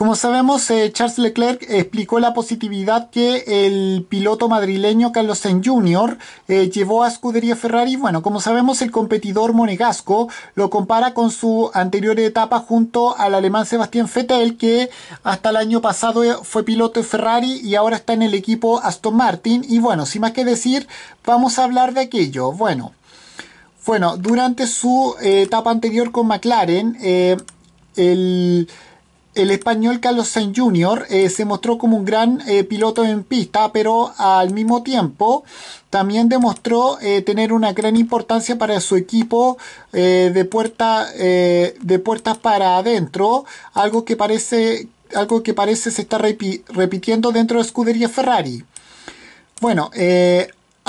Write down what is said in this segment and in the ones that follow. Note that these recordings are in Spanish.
Como sabemos, eh, Charles Leclerc explicó la positividad que el piloto madrileño Carlos Sainz Jr. Eh, llevó a Escudería Ferrari. Bueno, como sabemos, el competidor monegasco lo compara con su anterior etapa junto al alemán Sebastián Vettel, que hasta el año pasado eh, fue piloto de Ferrari y ahora está en el equipo Aston Martin. Y bueno, sin más que decir, vamos a hablar de aquello. Bueno, bueno durante su etapa anterior con McLaren, el el español Carlos Sainz Jr. Eh, se mostró como un gran eh, piloto en pista, pero al mismo tiempo también demostró eh, tener una gran importancia para su equipo de, puerta, de puertas para adentro, algo que parece, algo que parece se está repitiendo dentro de la escudería Ferrari. Bueno,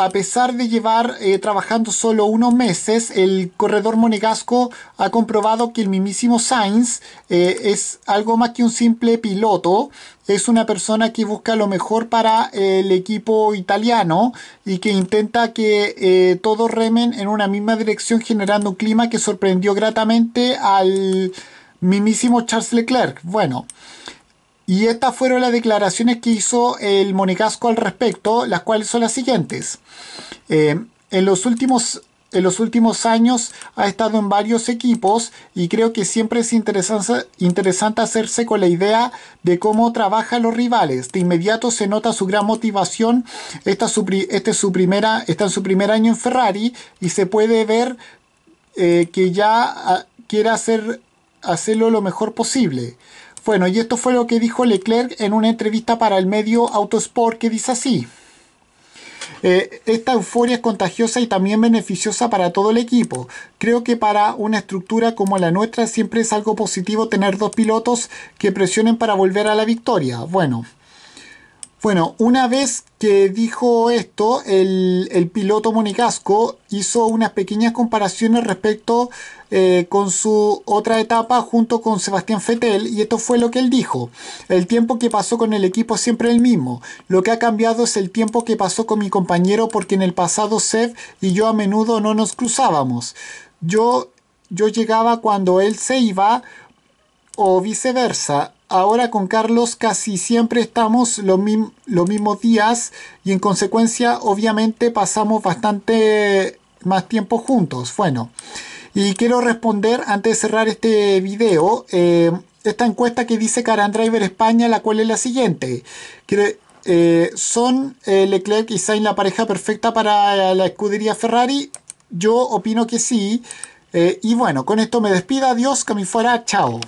a pesar de llevar eh, trabajando solo unos meses, el corredor monegasco ha comprobado que el mismísimo Sainz eh, es algo más que un simple piloto, es una persona que busca lo mejor para el equipo italiano y que intenta que eh, todos remen en una misma dirección generando un clima que sorprendió gratamente al mismísimo Charles Leclerc. Bueno. Y estas fueron las declaraciones que hizo el Monegasco al respecto, las cuales son las siguientes. Eh, en los últimos en los últimos años ha estado en varios equipos y creo que siempre es interesante, interesante, hacerse con la idea de cómo trabajan los rivales. De inmediato se nota su gran motivación. Esta, este su primera, está en su primer año en Ferrari y se puede ver eh, que ya ah, quiere hacer, hacerlo lo mejor posible. Bueno, y esto fue lo que dijo Leclerc en una entrevista para el medio Autosport que dice así. Eh, esta euforia es contagiosa y también beneficiosa para todo el equipo. Creo que para una estructura como la nuestra siempre es algo positivo tener dos pilotos que presionen para volver a la victoria. Bueno, bueno, una vez que dijo esto, el, piloto Monicasco hizo unas pequeñas comparaciones respecto eh, con su otra etapa junto con Sebastián Fettel y esto fue lo que él dijo. El tiempo que pasó con el equipo es siempre el mismo. Lo que ha cambiado es el tiempo que pasó con mi compañero porque en el pasado Seb y yo a menudo no nos cruzábamos. Yo, yo llegaba cuando él se iba o viceversa ahora con Carlos casi siempre estamos los, mismos días y en consecuencia obviamente pasamos bastante más tiempo juntos. Bueno, y quiero responder antes de cerrar este video eh, esta encuesta que dice Carandriver España, la cual es la siguiente. Eh, ¿Son eh, Leclerc y Sainz la pareja perfecta para la escudería Ferrari? Yo opino que sí. y bueno, con esto me despido. Adiós, que me fuera. Chao.